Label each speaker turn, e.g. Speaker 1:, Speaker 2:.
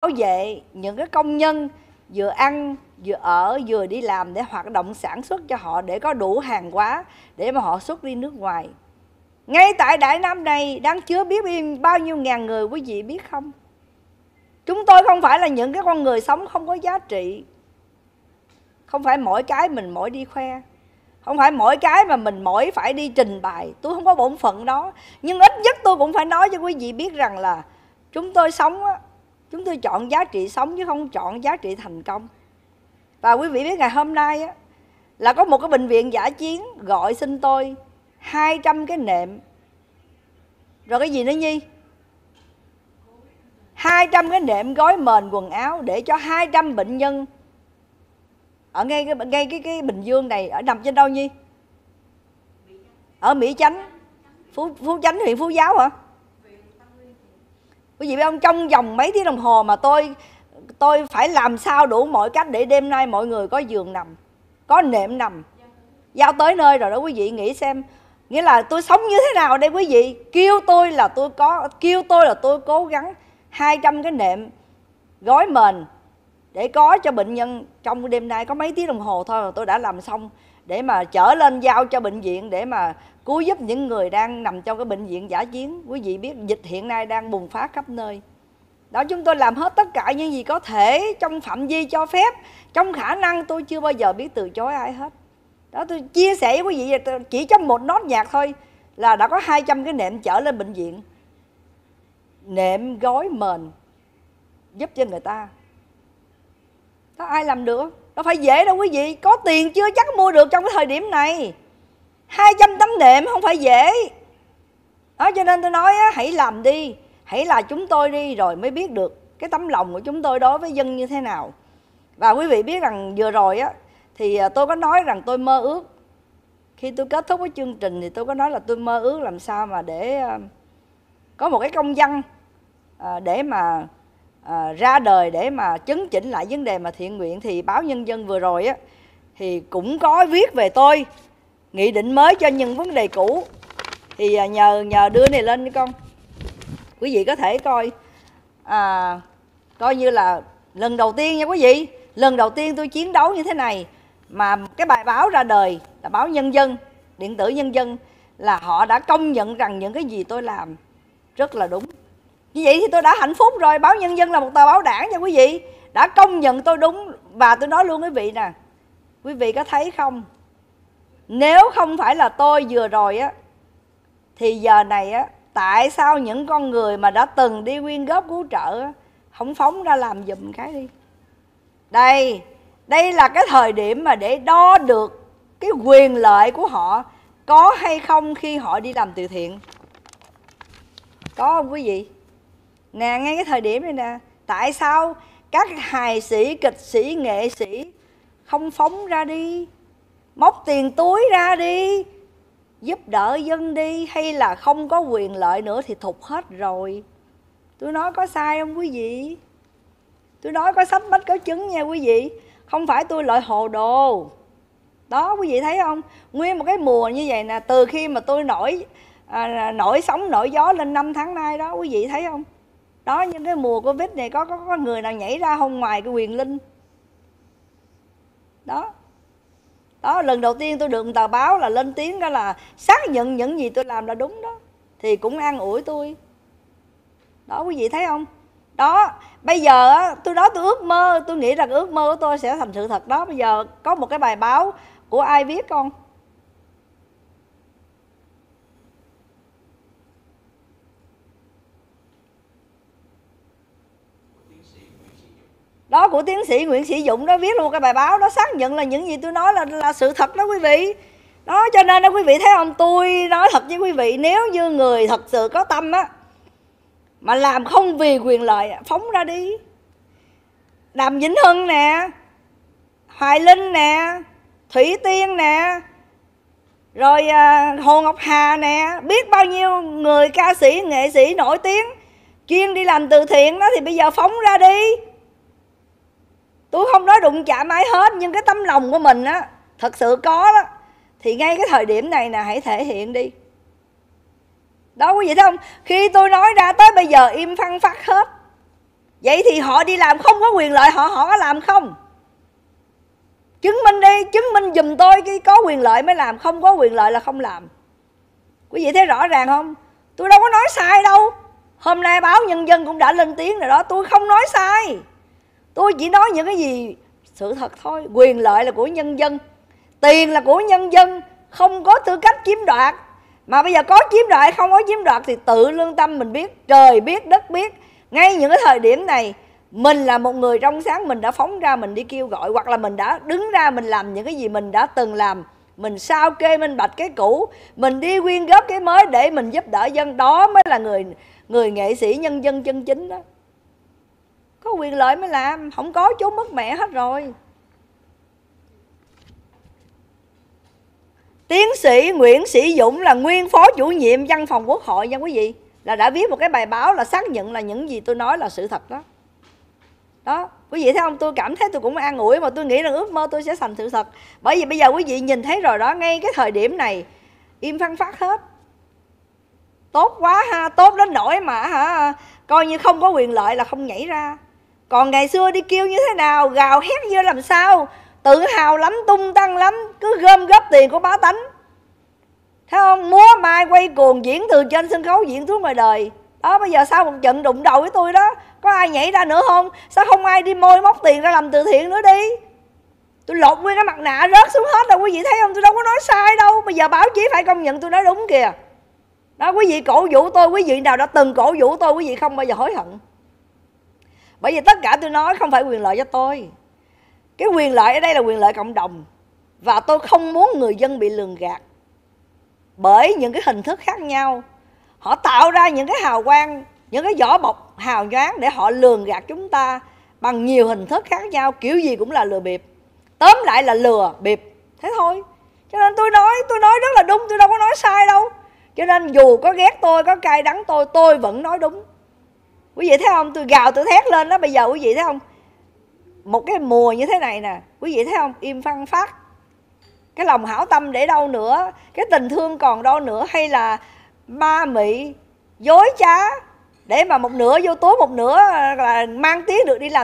Speaker 1: bảo vệ những cái công nhân vừa ăn vừa ở vừa đi làm để hoạt động sản xuất cho họ để có đủ hàng hóa để mà họ xuất đi nước ngoài ngay tại đại nam này đang chứa biết bao nhiêu ngàn người quý vị biết không chúng tôi không phải là những cái con người sống không có giá trị không phải mỗi cái mình mỗi đi khoe không phải mỗi cái mà mình mỗi phải đi trình bày tôi không có bổn phận đó nhưng ít nhất tôi cũng phải nói cho quý vị biết rằng là chúng tôi sống chúng tôi chọn giá trị sống chứ không chọn giá trị thành công và quý vị biết ngày hôm nay á, là có một cái bệnh viện giả chiến gọi xin tôi 200 cái nệm rồi cái gì nữa nhi 200 cái nệm gói mền quần áo để cho 200 bệnh nhân ở ngay cái ngay cái cái Bình Dương này ở nằm trên đâu nhi ở Mỹ Chánh Phú Phú Chánh huyện Phú Giáo hả quý vị biết không trong vòng mấy tiếng đồng hồ mà tôi tôi phải làm sao đủ mọi cách để đêm nay mọi người có giường nằm có nệm nằm giao tới nơi rồi đó quý vị nghĩ xem nghĩa là tôi sống như thế nào đây quý vị kêu tôi là tôi có kêu tôi là tôi cố gắng 200 cái nệm gói mền để có cho bệnh nhân trong đêm nay có mấy tiếng đồng hồ thôi mà tôi đã làm xong để mà chở lên giao cho bệnh viện để mà cứu giúp những người đang nằm trong cái bệnh viện giả chiến quý vị biết dịch hiện nay đang bùng phát khắp nơi đó chúng tôi làm hết tất cả những gì có thể trong phạm vi cho phép trong khả năng tôi chưa bao giờ biết từ chối ai hết đó tôi chia sẻ với quý vị chỉ trong một nốt nhạc thôi là đã có 200 cái nệm chở lên bệnh viện nệm gói mền giúp cho người ta có ai làm được đâu phải dễ đâu quý vị có tiền chưa chắc mua được trong cái thời điểm này 200 tấm đệm không phải dễ đó cho nên tôi nói á, hãy làm đi hãy là chúng tôi đi rồi mới biết được cái tấm lòng của chúng tôi đối với dân như thế nào và quý vị biết rằng vừa rồi á thì à, tôi có nói rằng tôi mơ ước khi tôi kết thúc cái chương trình thì tôi có nói là tôi mơ ước làm sao mà để à, có một cái công văn à, để mà à, ra đời để mà chấn chỉnh lại vấn đề mà thiện nguyện thì báo nhân dân vừa rồi á thì cũng có viết về tôi nghị định mới cho những vấn đề cũ thì à, nhờ nhờ đưa này lên đi con quý vị có thể coi à, coi như là lần đầu tiên nha quý vị lần đầu tiên tôi chiến đấu như thế này mà cái bài báo ra đời là báo nhân dân điện tử nhân dân là họ đã công nhận rằng những cái gì tôi làm rất là đúng như vậy thì tôi đã hạnh phúc rồi báo nhân dân là một tờ báo đảng nha quý vị đã công nhận tôi đúng và tôi nói luôn quý vị nè quý vị có thấy không nếu không phải là tôi vừa rồi á thì giờ này á tại sao những con người mà đã từng đi quyên góp cứu trợ á, không phóng ra làm giùm cái đi đây đây là cái thời điểm mà để đo được cái quyền lợi của họ có hay không khi họ đi làm từ thiện có không quý vị nè ngay cái thời điểm này nè tại sao các hài sĩ kịch sĩ nghệ sĩ không phóng ra đi móc tiền túi ra đi giúp đỡ dân đi hay là không có quyền lợi nữa thì thục hết rồi tôi nói có sai không quý vị tôi nói có sách bách có chứng nha quý vị không phải tôi lợi hồ đồ đó quý vị thấy không nguyên một cái mùa như vậy nè từ khi mà tôi nổi à, nổi sóng nổi gió lên năm tháng nay đó quý vị thấy không đó những cái mùa covid này có có có người nào nhảy ra không ngoài cái quyền linh đó đó lần đầu tiên tôi được một tờ báo là lên tiếng đó là xác nhận những gì tôi làm là đúng đó thì cũng an ủi tôi đó quý vị thấy không đó bây giờ tôi nói tôi ước mơ tôi nghĩ rằng ước mơ của tôi sẽ thành sự thật đó bây giờ có một cái bài báo của ai viết không đó của tiến sĩ nguyễn sĩ dũng đó viết luôn cái bài báo đó xác nhận là những gì tôi nói là là sự thật đó quý vị đó cho nên đó quý vị thấy không tôi nói thật với quý vị nếu như người thật sự có tâm á mà làm không vì quyền lợi phóng ra đi đàm vĩnh hưng nè hoài linh nè thủy tiên nè rồi à, hồ ngọc hà nè biết bao nhiêu người ca sĩ nghệ sĩ nổi tiếng chuyên đi làm từ thiện đó thì bây giờ phóng ra đi tôi không nói đụng chạm ai hết nhưng cái tấm lòng của mình á thật sự có đó thì ngay cái thời điểm này nè hãy thể hiện đi đó quý vị thấy không khi tôi nói ra tới bây giờ im phăng phát hết vậy thì họ đi làm không có quyền lợi họ họ có làm không chứng minh đi chứng minh giùm tôi cái có quyền lợi mới làm không có quyền lợi là không làm quý vị thấy rõ ràng không tôi đâu có nói sai đâu hôm nay báo nhân dân cũng đã lên tiếng rồi đó tôi không nói sai tôi chỉ nói những cái gì sự thật thôi quyền lợi là của nhân dân tiền là của nhân dân không có tư cách chiếm đoạt mà bây giờ có chiếm đoạt không có chiếm đoạt thì tự lương tâm mình biết trời biết đất biết ngay những cái thời điểm này mình là một người trong sáng mình đã phóng ra mình đi kêu gọi hoặc là mình đã đứng ra mình làm những cái gì mình đã từng làm mình sao kê minh bạch cái cũ mình đi quyên góp cái mới để mình giúp đỡ dân đó mới là người người nghệ sĩ nhân dân chân chính đó có quyền lợi mới làm không có chú mất mẹ hết rồi tiến sĩ nguyễn sĩ dũng là nguyên phó chủ nhiệm văn phòng quốc hội nha quý vị là đã viết một cái bài báo là xác nhận là những gì tôi nói là sự thật đó đó quý vị thấy không tôi cảm thấy tôi cũng an ủi mà tôi nghĩ rằng ước mơ tôi sẽ thành sự thật bởi vì bây giờ quý vị nhìn thấy rồi đó ngay cái thời điểm này im phăng phát hết tốt quá ha tốt đến nỗi mà hả coi như không có quyền lợi là không nhảy ra còn ngày xưa đi kêu như thế nào gào hét như làm sao tự hào lắm tung tăng lắm cứ gom góp tiền của bá tánh thấy không múa mai quay cuồng diễn từ trên sân khấu diễn xuống ngoài đời đó bây giờ sao một trận đụng đầu với tôi đó có ai nhảy ra nữa không sao không ai đi môi móc tiền ra làm từ thiện nữa đi tôi lột nguyên cái mặt nạ rớt xuống hết đâu quý vị thấy không tôi đâu có nói sai đâu bây giờ báo chí phải công nhận tôi nói đúng kìa đó quý vị cổ vũ tôi quý vị nào đã từng cổ vũ tôi quý vị không bao giờ hối hận bởi vì tất cả tôi nói không phải quyền lợi cho tôi cái quyền lợi ở đây là quyền lợi cộng đồng và tôi không muốn người dân bị lường gạt bởi những cái hình thức khác nhau họ tạo ra những cái hào quang những cái vỏ bọc hào nhoáng để họ lường gạt chúng ta bằng nhiều hình thức khác nhau kiểu gì cũng là lừa bịp tóm lại là lừa bịp thế thôi cho nên tôi nói tôi nói rất là đúng tôi đâu có nói sai đâu cho nên dù có ghét tôi có cay đắng tôi tôi vẫn nói đúng quý vị thấy không tôi gào tôi thét lên đó bây giờ quý vị thấy không một cái mùa như thế này nè quý vị thấy không im phăng phát cái lòng hảo tâm để đâu nữa cái tình thương còn đâu nữa hay là ma mị dối trá để mà một nửa vô tố một nửa là mang tiếng được đi làm